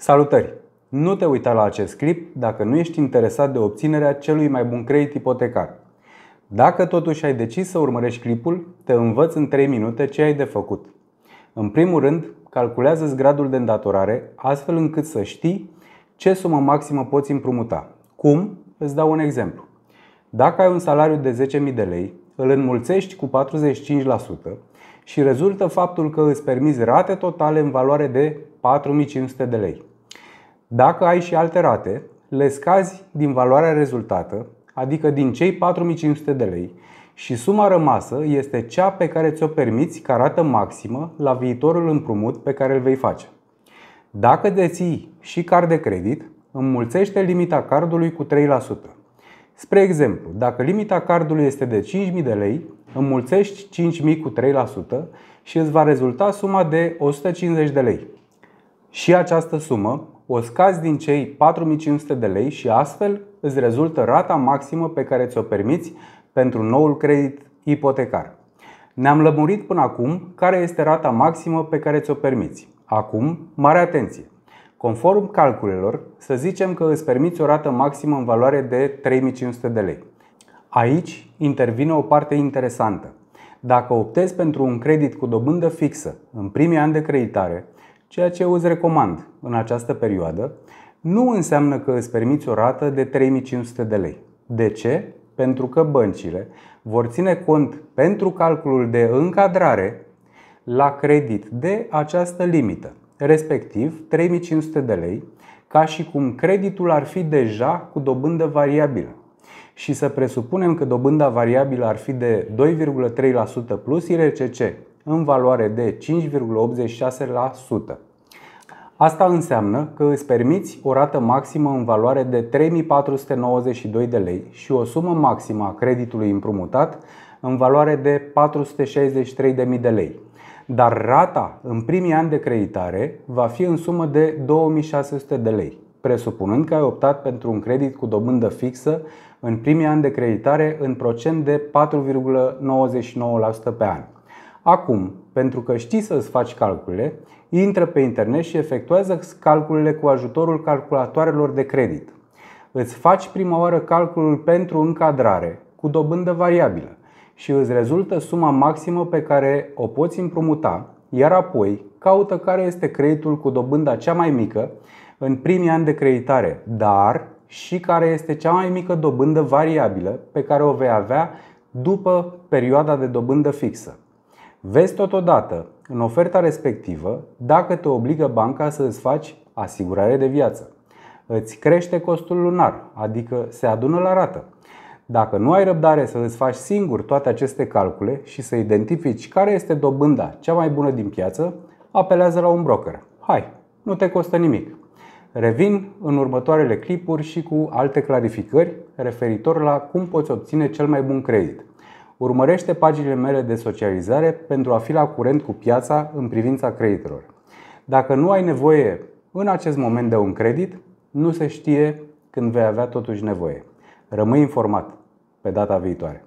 Salutări! Nu te uita la acest clip dacă nu ești interesat de obținerea celui mai bun credit ipotecar. Dacă totuși ai decis să urmărești clipul, te învăț în 3 minute ce ai de făcut. În primul rând, calculează-ți gradul de îndatorare astfel încât să știi ce sumă maximă poți împrumuta. Cum? Îți dau un exemplu. Dacă ai un salariu de 10.000 de lei, îl înmulțești cu 45% și rezultă faptul că îți permiți rate totale în valoare de 4500 de lei. Dacă ai și alte rate, le scazi din valoarea rezultată, adică din cei 4500 de lei, și suma rămasă este cea pe care ți-o permiți ca rată maximă la viitorul împrumut pe care îl vei face. Dacă deții și card de credit, înmulțește limita cardului cu 3%. Spre exemplu, dacă limita cardului este de 5.000 de lei, înmulțești 5.000 cu 3% și îți va rezulta suma de 150 de lei. Și această sumă o scazi din cei 4500 de lei și astfel îți rezultă rata maximă pe care ți-o permiți pentru noul credit ipotecar. Ne-am lămurit până acum care este rata maximă pe care ți-o permiți. Acum, mare atenție! Conform calculelor, să zicem că îți permiți o rată maximă în valoare de 3500 de lei. Aici intervine o parte interesantă. Dacă optezi pentru un credit cu dobândă fixă în primii ani de creditare, ceea ce îți recomand în această perioadă, nu înseamnă că îți permiți o rată de 3500 de lei. De ce? Pentru că băncile vor ține cont pentru calculul de încadrare la credit de această limită, respectiv 3500 de lei, ca și cum creditul ar fi deja cu dobândă variabilă. Și să presupunem că dobânda variabilă ar fi de 2,3% plus IRCC, în valoare de 5,86%. Asta înseamnă că îți permiți o rată maximă în valoare de 3492 de lei și o sumă maximă a creditului împrumutat în valoare de 463.000 de lei. Dar rata în primii ani de creditare va fi în sumă de 2600 de lei, presupunând că ai optat pentru un credit cu dobândă fixă în primii ani de creditare în procent de 4,99% pe an. Acum, pentru că știi să-ți faci calculele, intră pe internet și efectuează calculele cu ajutorul calculatoarelor de credit. Îți faci prima oară calculul pentru încadrare, cu dobândă variabilă, și îți rezultă suma maximă pe care o poți împrumuta, iar apoi caută care este creditul cu dobânda cea mai mică în primii ani de creditare, dar și care este cea mai mică dobândă variabilă pe care o vei avea după perioada de dobândă fixă. Vezi totodată în oferta respectivă dacă te obligă banca să îți faci asigurare de viață. Îți crește costul lunar, adică se adună la rată. Dacă nu ai răbdare să îți faci singur toate aceste calcule și să identifici care este dobânda cea mai bună din piață, apelează la un broker. Hai, nu te costă nimic. Revin în următoarele clipuri și cu alte clarificări referitor la cum poți obține cel mai bun credit urmărește paginile mele de socializare pentru a fi la curent cu piața în privința creditelor. Dacă nu ai nevoie în acest moment de un credit, nu se știe când vei avea totuși nevoie. Rămâi informat pe data viitoare.